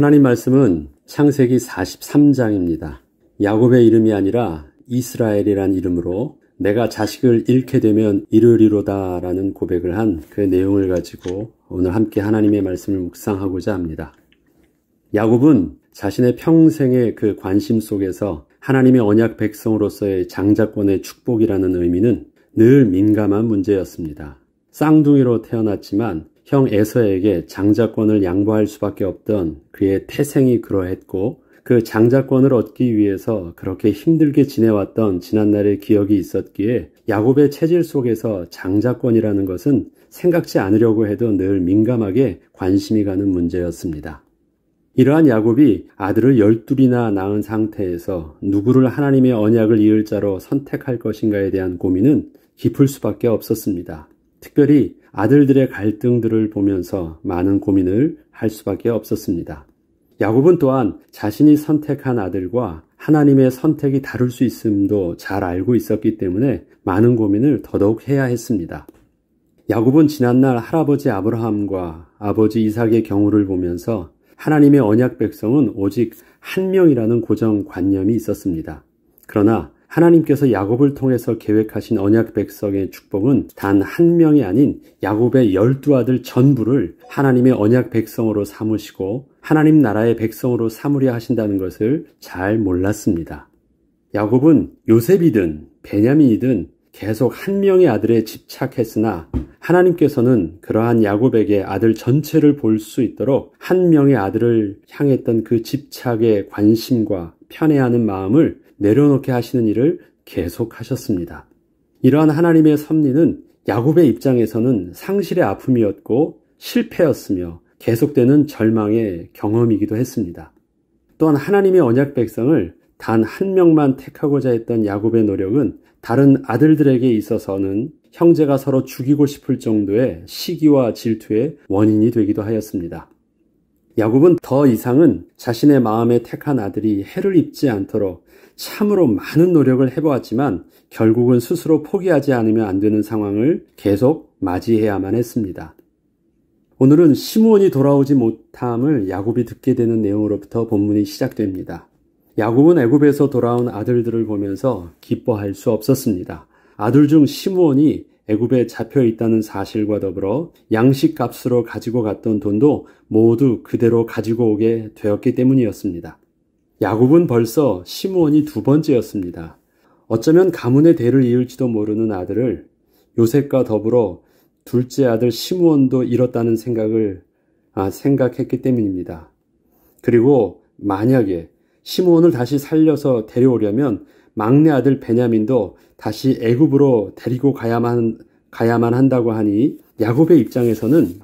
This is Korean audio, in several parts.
하나님 말씀은 창세기 43장입니다. 야곱의 이름이 아니라 이스라엘이란 이름으로 내가 자식을 잃게 되면 이르리로다 라는 고백을 한 그 내용을 가지고 오늘 함께 하나님의 말씀을 묵상하고자 합니다. 야곱은 자신의 평생의 그 관심 속에서 하나님의 언약 백성으로서의 장자권의 축복이라는 의미는 늘 민감한 문제였습니다. 쌍둥이로 태어났지만 형 에서에게 장자권을 양보할 수밖에 없던 그의 태생이 그러했고 그 장자권을 얻기 위해서 그렇게 힘들게 지내왔던 지난날의 기억이 있었기에 야곱의 체질 속에서 장자권이라는 것은 생각지 않으려고 해도 늘 민감하게 관심이 가는 문제였습니다. 이러한 야곱이 아들을 열둘이나 낳은 상태에서 누구를 하나님의 언약을 이을 자로 선택할 것인가에 대한 고민은 깊을 수밖에 없었습니다. 특별히 아들들의 갈등들을 보면서 많은 고민을 할 수밖에 없었습니다. 야곱은 또한 자신이 선택한 아들과 하나님의 선택이 다를 수 있음도 잘 알고 있었기 때문에 많은 고민을 더더욱 해야 했습니다. 야곱은 지난날 할아버지 아브라함과 아버지 이삭의 경우를 보면서 하나님의 언약 백성은 오직 한 명이라는 고정관념이 있었습니다. 그러나 하나님께서 야곱을 통해서 계획하신 언약 백성의 축복은 단 한 명이 아닌 야곱의 열두 아들 전부를 하나님의 언약 백성으로 삼으시고 하나님 나라의 백성으로 삼으려 하신다는 것을 잘 몰랐습니다. 야곱은 요셉이든 베냐민이든 계속 한 명의 아들에 집착했으나 하나님께서는 그러한 야곱에게 아들 전체를 볼 수 있도록 한 명의 아들을 향했던 그 집착의 관심과 편애하는 마음을 내려놓게 하시는 일을 계속하셨습니다. 이러한 하나님의 섭리는 야곱의 입장에서는 상실의 아픔이었고 실패였으며 계속되는 절망의 경험이기도 했습니다. 또한 하나님의 언약 백성을 단 한 명만 택하고자 했던 야곱의 노력은 다른 아들들에게 있어서는 형제가 서로 죽이고 싶을 정도의 시기와 질투의 원인이 되기도 하였습니다. 야곱은 더 이상은 자신의 마음에 택한 아들이 해를 입지 않도록 참으로 많은 노력을 해보았지만 결국은 스스로 포기하지 않으면 안 되는 상황을 계속 맞이해야만 했습니다. 오늘은 시므온이 돌아오지 못함을 야곱이 듣게 되는 내용으로부터 본문이 시작됩니다. 야곱은 애굽에서 돌아온 아들들을 보면서 기뻐할 수 없었습니다. 아들 중 시므온이 애굽에 잡혀 있다는 사실과 더불어 양식 값으로 가지고 갔던 돈도 모두 그대로 가지고 오게 되었기 때문이었습니다. 야곱은 벌써 시므원이두 번째였습니다. 어쩌면 가문의 대를 이을지도 모르는 아들을 요셉과 더불어 둘째 아들 시므원도 잃었다는 생각을 아, 생각했기 때문입니다. 그리고 만약에 시므원을 다시 살려서 데려오려면 막내 아들 베냐민도 다시 애굽으로 데리고 가야만 가야만 한다고 하니 야곱의 입장에서는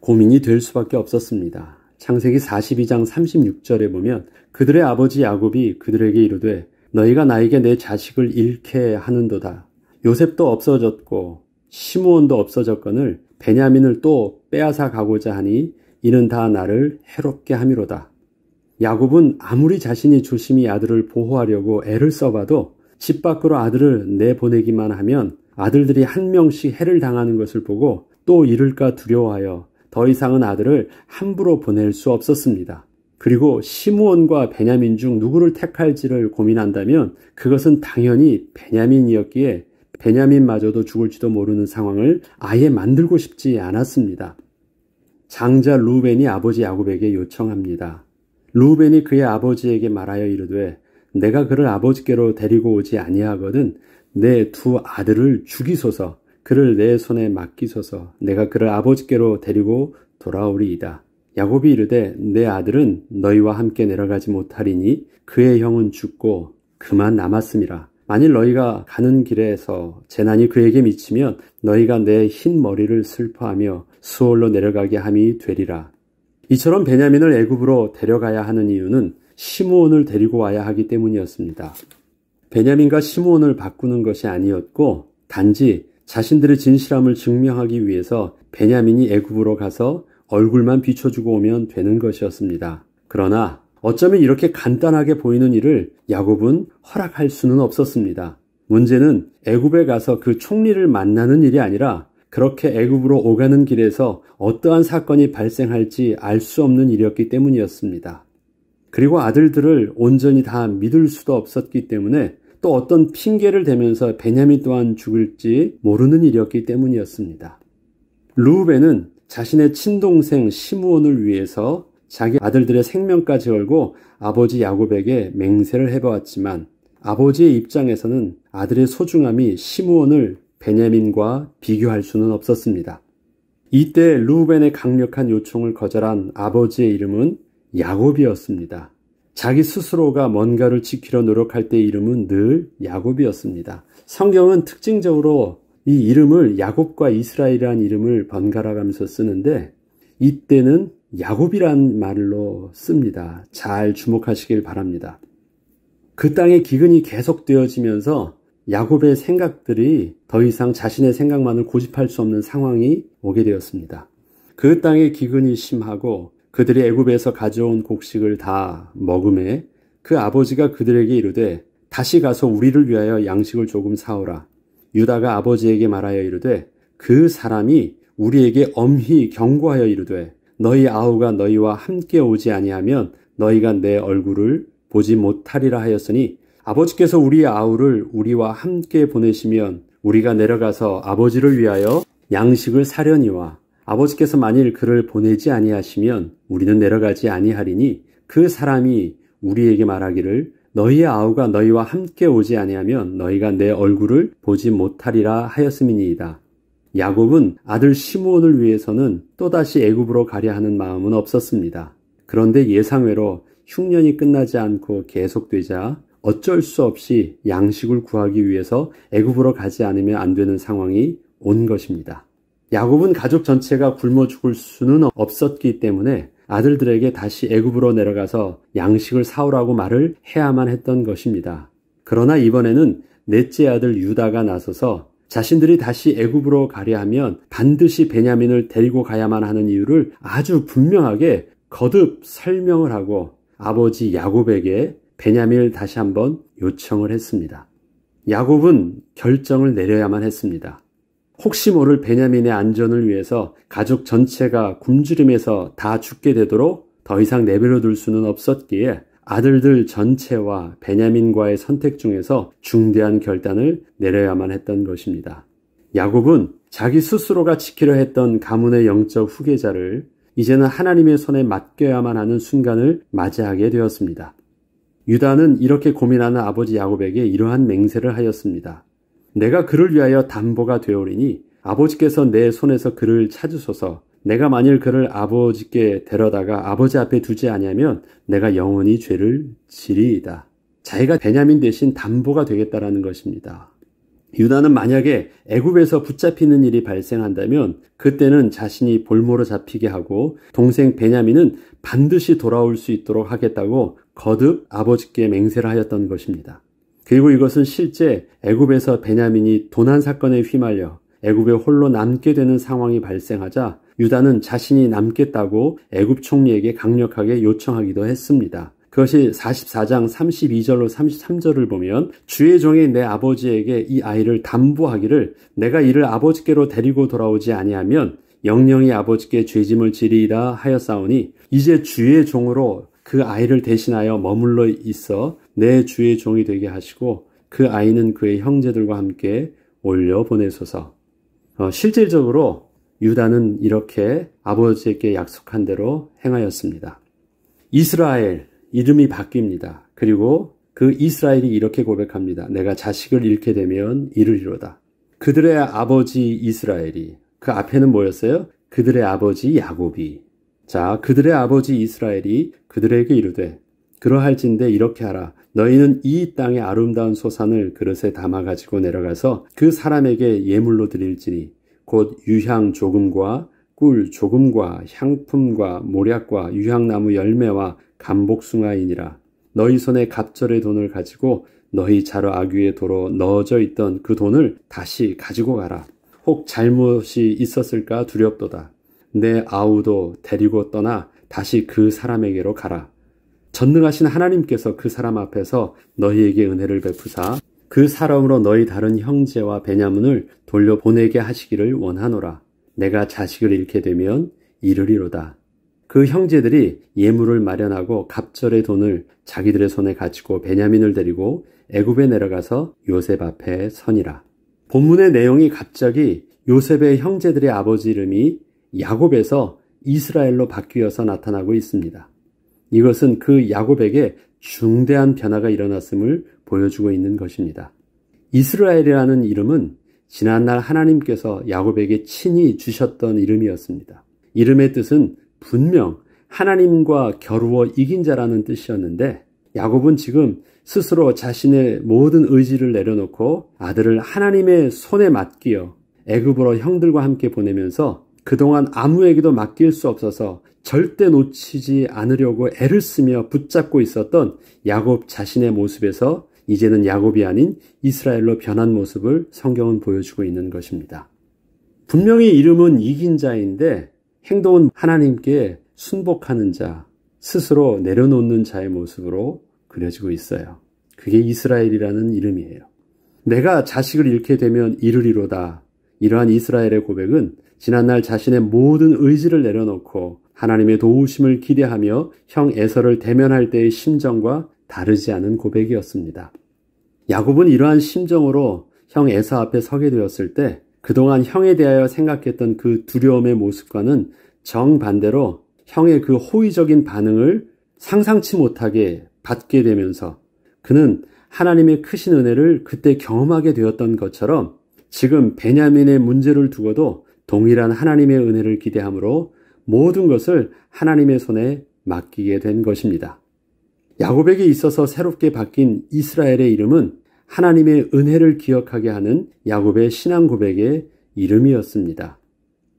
고민이 될 수밖에 없었습니다. 창세기 42장 36절에 보면 그들의 아버지 야곱이 그들에게 이르되 너희가 나에게 내 자식을 잃게 하는도다. 요셉도 없어졌고 시므온도 없어졌거늘 베냐민을 또 빼앗아 가고자 하니 이는 다 나를 해롭게 함이로다. 야곱은 아무리 자신이 조심히 아들을 보호하려고 애를 써봐도 집 밖으로 아들을 내보내기만 하면 아들들이 한 명씩 해를 당하는 것을 보고 또 이를까 두려워하여 더 이상은 아들을 함부로 보낼 수 없었습니다. 그리고 시무원과 베냐민 중 누구를 택할지를 고민한다면 그것은 당연히 베냐민이었기에 베냐민마저도 죽을지도 모르는 상황을 아예 만들고 싶지 않았습니다. 장자 루벤이 아버지 야곱에게 요청합니다. 루벤이 그의 아버지에게 말하여 이르되 내가 그를 아버지께로 데리고 오지 아니하거든 내 두 아들을 죽이소서 그를 내 손에 맡기소서 내가 그를 아버지께로 데리고 돌아오리이다. 야곱이 이르되 내 아들은 너희와 함께 내려가지 못하리니 그의 형은 죽고 그만 남았음이라. 만일 너희가 가는 길에서 재난이 그에게 미치면 너희가 내 흰 머리를 슬퍼하며 수월로 내려가게 함이 되리라. 이처럼 베냐민을 애굽으로 데려가야 하는 이유는 시므온을 데리고 와야 하기 때문이었습니다. 베냐민과 시므온을 바꾸는 것이 아니었고 단지 자신들의 진실함을 증명하기 위해서 베냐민이 애굽으로 가서 얼굴만 비춰주고 오면 되는 것이었습니다. 그러나 어쩌면 이렇게 간단하게 보이는 일을 야곱은 허락할 수는 없었습니다. 문제는 애굽에 가서 그 총리를 만나는 일이 아니라 그렇게 애굽으로 오가는 길에서 어떠한 사건이 발생할지 알 수 없는 일이었기 때문이었습니다. 그리고 아들들을 온전히 다 믿을 수도 없었기 때문에 또 어떤 핑계를 대면서 베냐민 또한 죽을지 모르는 일이었기 때문이었습니다. 루벤은 자신의 친동생 시무원을 위해서 자기 아들들의 생명까지 걸고 아버지 야곱에게 맹세를 해보았지만 아버지의 입장에서는 아들의 소중함이 시므원을 베냐민과 비교할 수는 없었습니다. 이때 루벤의 강력한 요청을 거절한 아버지의 이름은 야곱이었습니다. 자기 스스로가 뭔가를 지키려 노력할 때 이름은 늘 야곱이었습니다. 성경은 특징적으로 이 이름을 야곱과 이스라엘이라는 이름을 번갈아 가면서 쓰는데 이때는 야곱이란 말로 씁니다. 잘 주목하시길 바랍니다. 그 땅의 기근이 계속되어지면서 야곱의 생각들이 더 이상 자신의 생각만을 고집할 수 없는 상황이 오게 되었습니다. 그 땅의 기근이 심하고 그들이 애굽에서 가져온 곡식을 다 먹음에 그 아버지가 그들에게 이르되 다시 가서 우리를 위하여 양식을 조금 사오라. 유다가 아버지에게 말하여 이르되 그 사람이 우리에게 엄히 경고하여 이르되 너희 아우가 너희와 함께 오지 아니하면 너희가 내 얼굴을 보지 못하리라 하였으니 아버지께서 우리 아우를 우리와 함께 보내시면 우리가 내려가서 아버지를 위하여 양식을 사려니와 아버지께서 만일 그를 보내지 아니하시면 우리는 내려가지 아니하리니 그 사람이 우리에게 말하기를 너희의 아우가 너희와 함께 오지 아니하면 너희가 내 얼굴을 보지 못하리라 하였음이니이다. 야곱은 아들 시므온을 위해서는 또다시 애굽으로 가려 하는 마음은 없었습니다. 그런데 예상외로 흉년이 끝나지 않고 계속되자 어쩔 수 없이 양식을 구하기 위해서 애굽으로 가지 않으면 안 되는 상황이 온 것입니다. 야곱은 가족 전체가 굶어 죽을 수는 없었기 때문에 아들들에게 다시 애굽으로 내려가서 양식을 사오라고 말을 해야만 했던 것입니다. 그러나 이번에는 넷째 아들 유다가 나서서 자신들이 다시 애굽으로 가려 하면 반드시 베냐민을 데리고 가야만 하는 이유를 아주 분명하게 거듭 설명을 하고 아버지 야곱에게 베냐민을 다시 한번 요청을 했습니다. 야곱은 결정을 내려야만 했습니다. 혹시 모를 베냐민의 안전을 위해서 가족 전체가 굶주림에서 다 죽게 되도록 더 이상 내버려 둘 수는 없었기에 아들들 전체와 베냐민과의 선택 중에서 중대한 결단을 내려야만 했던 것입니다. 야곱은 자기 스스로가 지키려 했던 가문의 영적 후계자를 이제는 하나님의 손에 맡겨야만 하는 순간을 맞이하게 되었습니다. 유다는 이렇게 고민하는 아버지 야곱에게 이러한 맹세를 하였습니다. 내가 그를 위하여 담보가 되오리니 어 아버지께서 내 손에서 그를 찾으소서 내가 만일 그를 아버지께 데려다가 아버지 앞에 두지 않니면 내가 영원히 죄를 지리이다. 자기가 베냐민 대신 담보가 되겠다라는 것입니다. 유다는 만약에 애굽에서 붙잡히는 일이 발생한다면 그때는 자신이 볼모로 잡히게 하고 동생 베냐민은 반드시 돌아올 수 있도록 하겠다고 거듭 아버지께 맹세를 하였던 것입니다. 그리고 이것은 실제 애굽에서 베냐민이 도난 사건에 휘말려 애굽에 홀로 남게 되는 상황이 발생하자 유다는 자신이 남겠다고 애굽 총리에게 강력하게 요청하기도 했습니다. 그것이 44장 32절로 33절을 보면 주의 종이 내 아버지에게 이 아이를 담보하기를 내가 이를 아버지께로 데리고 돌아오지 아니하면 영영이 아버지께 죄짐을 지리라 하였사오니 이제 주의 종으로 그 아이를 대신하여 머물러 있어 내 주의 종이 되게 하시고 그 아이는 그의 형제들과 함께 올려 보내소서. 어, 실질적으로 유다는 이렇게 아버지에게 약속한 대로 행하였습니다. 이스라엘, 이름이 바뀝니다. 그리고 그 이스라엘이 이렇게 고백합니다. 내가 자식을 잃게 되면 이를 이로다. 그들의 아버지 이스라엘이 그 앞에는 뭐였어요? 그들의 아버지 야곱이 자 그들의 아버지 이스라엘이 그들에게 이르되 그러할진대 이렇게 하라 너희는 이 땅의 아름다운 소산을 그릇에 담아 가지고 내려가서 그 사람에게 예물로 드릴지니 곧 유향 조금과 꿀 조금과 향품과 모략과 유향나무 열매와 감복숭아이니라 너희 손에 갑절의 돈을 가지고 너희 자로 아귀의 도로 넣어져 있던 그 돈을 다시 가지고 가라. 혹 잘못이 있었을까 두렵도다. 내 아우도 데리고 떠나 다시 그 사람에게로 가라. 전능하신 하나님께서 그 사람 앞에서 너희에게 은혜를 베푸사 그 사람으로 너희 다른 형제와 베냐문을 돌려보내게 하시기를 원하노라. 내가 자식을 잃게 되면 이르리로다. 그 형제들이 예물을 마련하고 갑절의 돈을 자기들의 손에 가지고 베냐민을 데리고 애굽에 내려가서 요셉 앞에 선이라. 본문의 내용이 갑자기 요셉의 형제들의 아버지 이름이 야곱에서 이스라엘로 바뀌어서 나타나고 있습니다. 이것은 그 야곱에게 중대한 변화가 일어났음을 보여주고 있는 것입니다. 이스라엘이라는 이름은 지난날 하나님께서 야곱에게 친히 주셨던 이름이었습니다. 이름의 뜻은 분명 하나님과 겨루어 이긴 자라는 뜻이었는데 야곱은 지금 스스로 자신의 모든 의지를 내려놓고 아들을 하나님의 손에 맡기어 애굽으로 형들과 함께 보내면서 그동안 아무에게도 맡길 수 없어서 절대 놓치지 않으려고 애를 쓰며 붙잡고 있었던 야곱 자신의 모습에서 이제는 야곱이 아닌 이스라엘로 변한 모습을 성경은 보여주고 있는 것입니다. 분명히 이름은 이긴 자인데 행동은 하나님께 순복하는 자, 스스로 내려놓는 자의 모습으로 그려지고 있어요. 그게 이스라엘이라는 이름이에요. 내가 자식을 잃게 되면 이르리로다. 이러한 이스라엘의 고백은 지난날 자신의 모든 의지를 내려놓고 하나님의 도우심을 기대하며 형 에서를 대면할 때의 심정과 다르지 않은 고백이었습니다. 야곱은 이러한 심정으로 형 에서 앞에 서게 되었을 때 그동안 형에 대하여 생각했던 그 두려움의 모습과는 정반대로 형의 그 호의적인 반응을 상상치 못하게 받게 되면서 그는 하나님의 크신 은혜를 그때 경험하게 되었던 것처럼 지금 베냐민의 문제를 두고도 동일한 하나님의 은혜를 기대함으로 모든 것을 하나님의 손에 맡기게 된 것입니다. 야곱에게 있어서 새롭게 바뀐 이스라엘의 이름은 하나님의 은혜를 기억하게 하는 야곱의 신앙 고백의 이름이었습니다.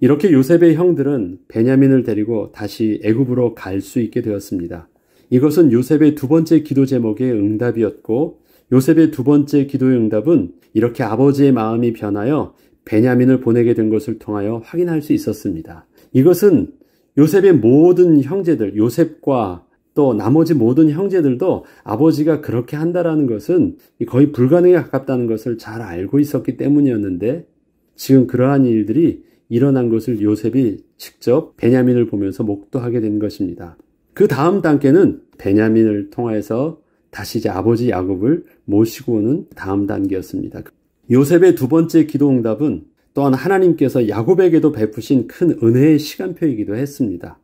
이렇게 요셉의 형들은 베냐민을 데리고 다시 애굽으로 갈 수 있게 되었습니다. 이것은 요셉의 두 번째 기도 제목의 응답이었고 요셉의 두 번째 기도의 응답은 이렇게 아버지의 마음이 변하여 베냐민을 보내게 된 것을 통하여 확인할 수 있었습니다. 이것은 요셉의 모든 형제들, 요셉과 또 나머지 모든 형제들도 아버지가 그렇게 한다라는 것은 거의 불가능에 가깝다는 것을 잘 알고 있었기 때문이었는데 지금 그러한 일들이 일어난 것을 요셉이 직접 베냐민을 보면서 목도하게 된 것입니다. 그 다음 단계는 베냐민을 통해서 다시 이제 아버지 야곱을 모시고 오는 다음 단계였습니다. 요셉의 두 번째 기도 응답은 또한 하나님께서 야곱에게도 베푸신 큰 은혜의 시간표이기도 했습니다.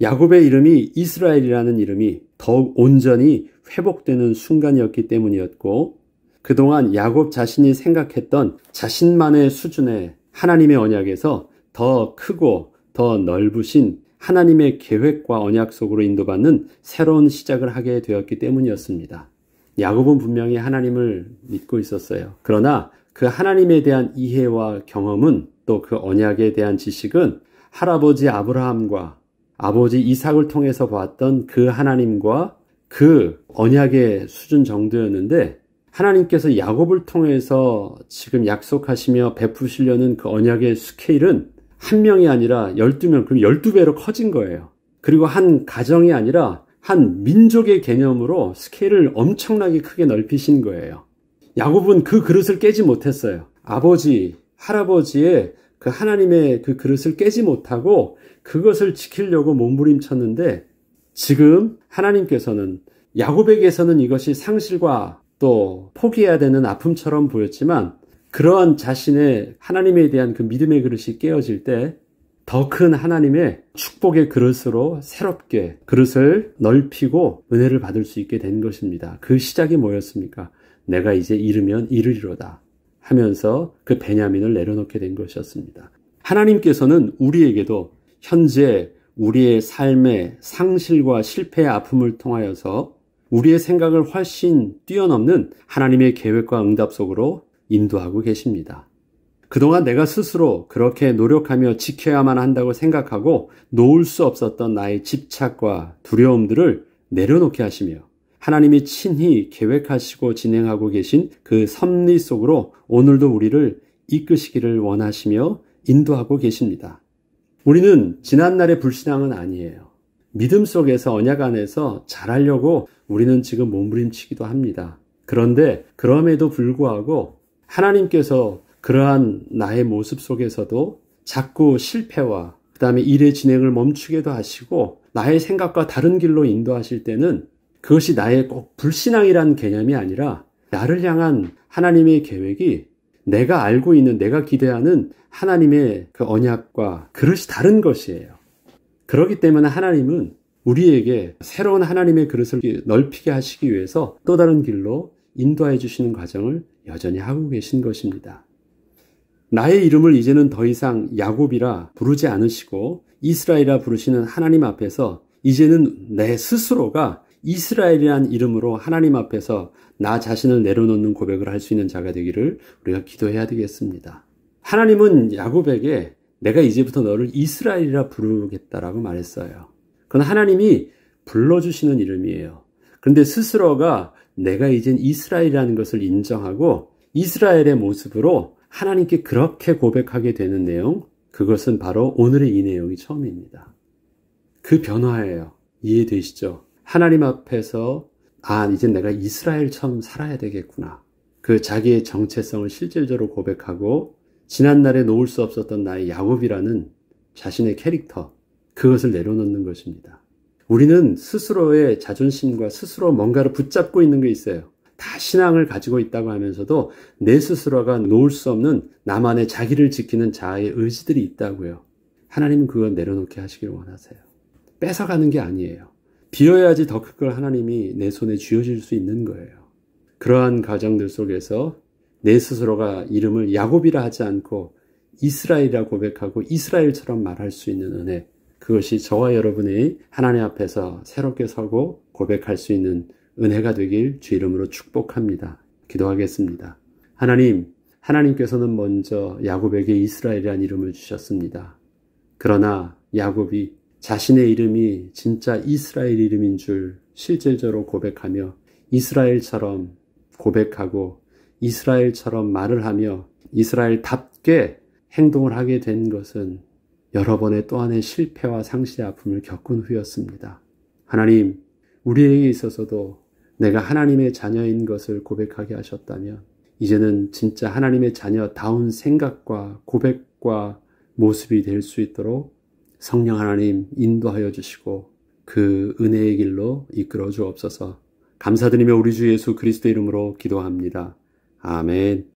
야곱의 이름이 이스라엘이라는 이름이 더욱 온전히 회복되는 순간이었기 때문이었고 그동안 야곱 자신이 생각했던 자신만의 수준의 하나님의 언약에서 더 크고 더 넓으신 하나님의 계획과 언약 속으로 인도받는 새로운 시작을 하게 되었기 때문이었습니다. 야곱은 분명히 하나님을 믿고 있었어요. 그러나 그 하나님에 대한 이해와 경험은 또 그 언약에 대한 지식은 할아버지 아브라함과 아버지 이삭을 통해서 봤던 그 하나님과 그 언약의 수준 정도였는데 하나님께서 야곱을 통해서 지금 약속하시며 베푸시려는 그 언약의 스케일은 한 명이 아니라 열두 명 그럼 열두 배로 커진 거예요. 그리고 한 가정이 아니라 한 민족의 개념으로 스케일을 엄청나게 크게 넓히신 거예요. 야곱은 그 그릇을 깨지 못했어요. 아버지, 할아버지의 그 하나님의 그 그릇을 깨지 못하고 그것을 지키려고 몸부림쳤는데 지금 하나님께서는 야곱에게서는 이것이 상실과 또 포기해야 되는 아픔처럼 보였지만 그러한 자신의 하나님에 대한 그 믿음의 그릇이 깨어질 때 더 큰 하나님의 축복의 그릇으로 새롭게 그릇을 넓히고 은혜를 받을 수 있게 된 것입니다. 그 시작이 뭐였습니까? 내가 이제 이르면 이르리로다. 하면서 그 베냐민을 내려놓게 된 것이었습니다. 하나님께서는 우리에게도 현재 우리의 삶의 상실과 실패의 아픔을 통하여서 우리의 생각을 훨씬 뛰어넘는 하나님의 계획과 응답 속으로 인도하고 계십니다. 그동안 내가 스스로 그렇게 노력하며 지켜야만 한다고 생각하고 놓을 수 없었던 나의 집착과 두려움들을 내려놓게 하시며 하나님이 친히 계획하시고 진행하고 계신 그 섭리 속으로 오늘도 우리를 이끄시기를 원하시며 인도하고 계십니다. 우리는 지난날의 불신앙은 아니에요. 믿음 속에서 언약 안에서 잘하려고 우리는 지금 몸부림치기도 합니다. 그런데 그럼에도 불구하고 하나님께서 그러한 나의 모습 속에서도 자꾸 실패와 그 다음에 일의 진행을 멈추게도 하시고 나의 생각과 다른 길로 인도하실 때는 그것이 나의 꼭불신앙이란 개념이 아니라 나를 향한 하나님의 계획이 내가 알고 있는 내가 기대하는 하나님의 그 언약과 그릇이 다른 것이에요. 그렇기 때문에 하나님은 우리에게 새로운 하나님의 그릇을 넓히게 하시기 위해서 또 다른 길로 인도해 주시는 과정을 여전히 하고 계신 것입니다. 나의 이름을 이제는 더 이상 야곱이라 부르지 않으시고 이스라엘이라 부르시는 하나님 앞에서 이제는 내 스스로가 이스라엘이란 이름으로 하나님 앞에서 나 자신을 내려놓는 고백을 할 수 있는 자가 되기를 우리가 기도해야 되겠습니다. 하나님은 야곱에게 내가 이제부터 너를 이스라엘이라 부르겠다라고 말했어요. 그건 하나님이 불러주시는 이름이에요. 그런데 스스로가 내가 이젠 이스라엘이라는 것을 인정하고 이스라엘의 모습으로 하나님께 그렇게 고백하게 되는 내용, 그것은 바로 오늘의 이 내용이 처음입니다. 그 변화예요. 이해되시죠? 하나님 앞에서 아, 이제 내가 이스라엘처럼 살아야 되겠구나. 그 자기의 정체성을 실질적으로 고백하고 지난날에 놓을 수 없었던 나의 야곱이라는 자신의 캐릭터, 그것을 내려놓는 것입니다. 우리는 스스로의 자존심과 스스로 뭔가를 붙잡고 있는 게 있어요. 다 신앙을 가지고 있다고 하면서도 내 스스로가 놓을 수 없는 나만의 자기를 지키는 자아의 의지들이 있다고요. 하나님은 그걸 내려놓게 하시길 원하세요. 뺏어가는 게 아니에요. 비어야지 더 큰 걸 하나님이 내 손에 쥐어질수 있는 거예요. 그러한 가정들 속에서 내 스스로가 이름을 야곱이라 하지 않고 이스라엘이라 고백하고 이스라엘처럼 말할 수 있는 은혜. 그것이 저와 여러분이 하나님 앞에서 새롭게 서고 고백할 수 있는 은혜가 되길 주 이름으로 축복합니다. 기도하겠습니다. 하나님, 하나님께서는 먼저 야곱에게 이스라엘이란 이름을 주셨습니다. 그러나 야곱이 자신의 이름이 진짜 이스라엘 이름인 줄 실질적으로 고백하며 이스라엘처럼 고백하고 이스라엘처럼 말을 하며 이스라엘답게 행동을 하게 된 것은 여러 번의 또한의 실패와 상실의 아픔을 겪은 후였습니다. 하나님, 우리에게 있어서도 내가 하나님의 자녀인 것을 고백하게 하셨다면 이제는 진짜 하나님의 자녀다운 생각과 고백과 모습이 될 수 있도록 성령 하나님 인도하여 주시고 그 은혜의 길로 이끌어 주옵소서. 감사드리며 우리 주 예수 그리스도 이름으로 기도합니다. 아멘.